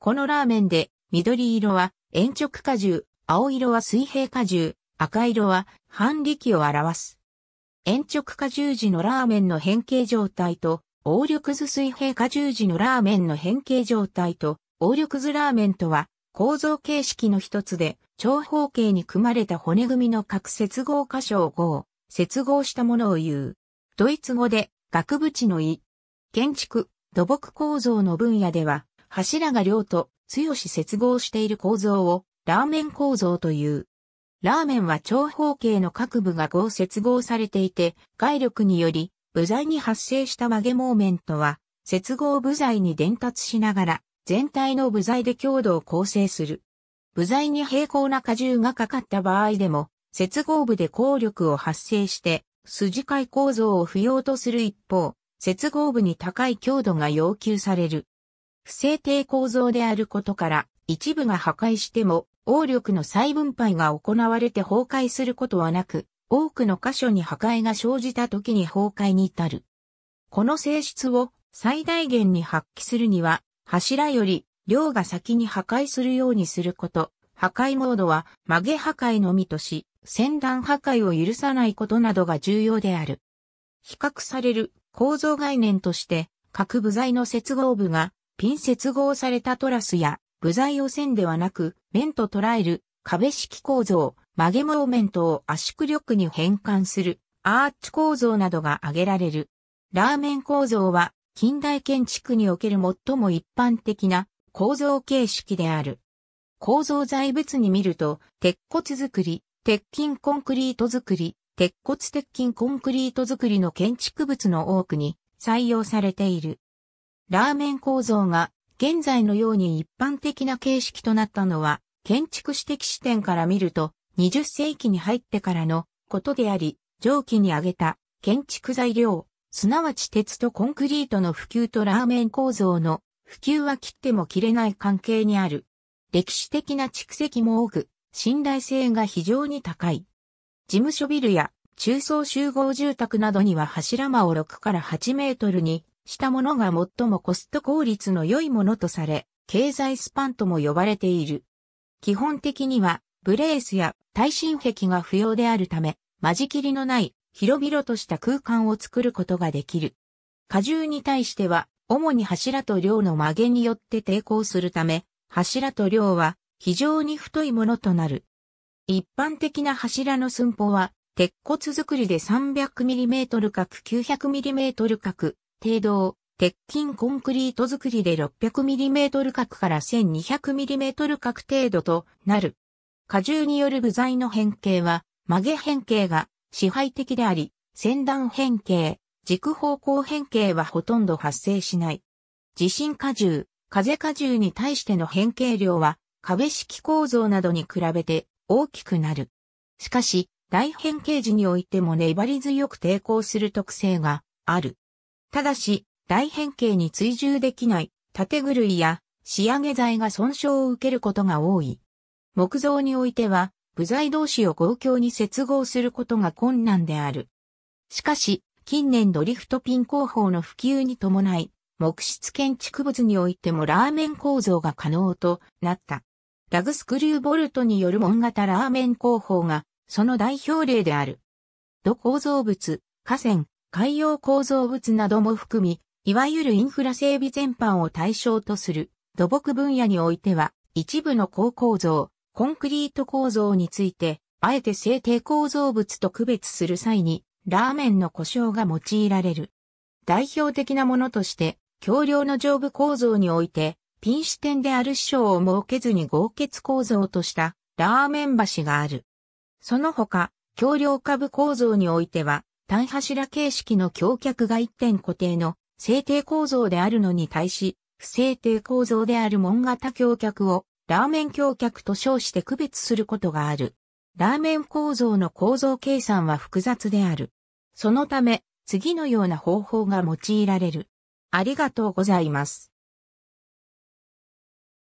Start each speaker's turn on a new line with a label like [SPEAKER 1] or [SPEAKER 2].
[SPEAKER 1] このラーメンで、緑色は鉛直果汁、青色は水平果汁、赤色は半力を表す。鉛直果汁時のラーメンの変形状態と、黄緑図水平果汁時のラーメンの変形状態と、黄緑図ラーメンとは、構造形式の一つで、長方形に組まれた骨組みの各接合箇所を合、接合したものを言う。ドイツ語で、額縁の意。建築、土木構造の分野では、柱が量と強し接合している構造をラーメン構造という。ラーメンは長方形の各部が合接合されていて、外力により部材に発生した曲げモーメントは、接合部材に伝達しながら、全体の部材で強度を構成する。部材に平行な荷重がかかった場合でも、接合部で効力を発生して、筋解構造を不要とする一方、接合部に高い強度が要求される。不正定構造であることから、一部が破壊しても、応力の再分配が行われて崩壊することはなく、多くの箇所に破壊が生じた時に崩壊に至る。この性質を最大限に発揮するには、柱より量が先に破壊するようにすること、破壊モードは曲げ破壊のみとし、先端破壊を許さないことなどが重要である。比較される構造概念として、各部材の接合部がピン接合されたトラスや部材を線ではなく面と捉える壁式構造、曲げモーメントを圧縮力に変換するアーチ構造などが挙げられる。ラーメン構造は近代建築における最も一般的な構造形式である。構造材物に見ると、鉄骨作り、鉄筋コンクリート作り、鉄骨鉄筋コンクリート作りの建築物の多くに採用されている。ラーメン構造が現在のように一般的な形式となったのは、建築史的視点から見ると、20世紀に入ってからのことであり、上記に挙げた建築材料、すなわち鉄とコンクリートの普及とラーメン構造の普及は切っても切れない関係にある。歴史的な蓄積も多く、信頼性が非常に高い。事務所ビルや中層集合住宅などには柱間を6から8メートルにしたものが最もコスト効率の良いものとされ、経済スパンとも呼ばれている。基本的には、ブレースや耐震壁が不要であるため、間仕切りのない広々とした空間を作ることができる。荷重に対しては、主に柱と量の曲げによって抵抗するため、柱と量は非常に太いものとなる。一般的な柱の寸法は、鉄骨作りで 300mm 角 900mm 角程度、鉄筋コンクリート作りで 600mm 角から 1200mm 角程度となる。荷重による部材の変形は、曲げ変形が支配的であり、先端変形、軸方向変形はほとんど発生しない。地震荷重、風荷重に対しての変形量は、壁式構造などに比べて大きくなる。しかし、大変形時においても粘り強く抵抗する特性がある。ただし、大変形に追従できない縦狂いや仕上げ材が損傷を受けることが多い。木造においては、部材同士を合強に接合することが困難である。しかし、近年ドリフトピン工法の普及に伴い、木質建築物においてもラーメン構造が可能となった。ラグスクリューボルトによる門型ラーメン工法が、その代表例である。土構造物、河川、海洋構造物なども含み、いわゆるインフラ整備全般を対象とする土木分野においては、一部の高構造、コンクリート構造について、あえて制定構造物と区別する際に、ラーメンの故障が用いられる。代表的なものとして、橋梁の上部構造において、ピン支点である支障を設けずに合結構造としたラーメン橋がある。その他、橋梁下部構造においては、単柱形式の橋脚が一点固定の正定構造であるのに対し、不正定構造である門型橋脚をラーメン橋脚と称して区別することがある。ラーメン構造の構造計算は複雑である。そのため、次のような方法が用いられる。ありがとうございます。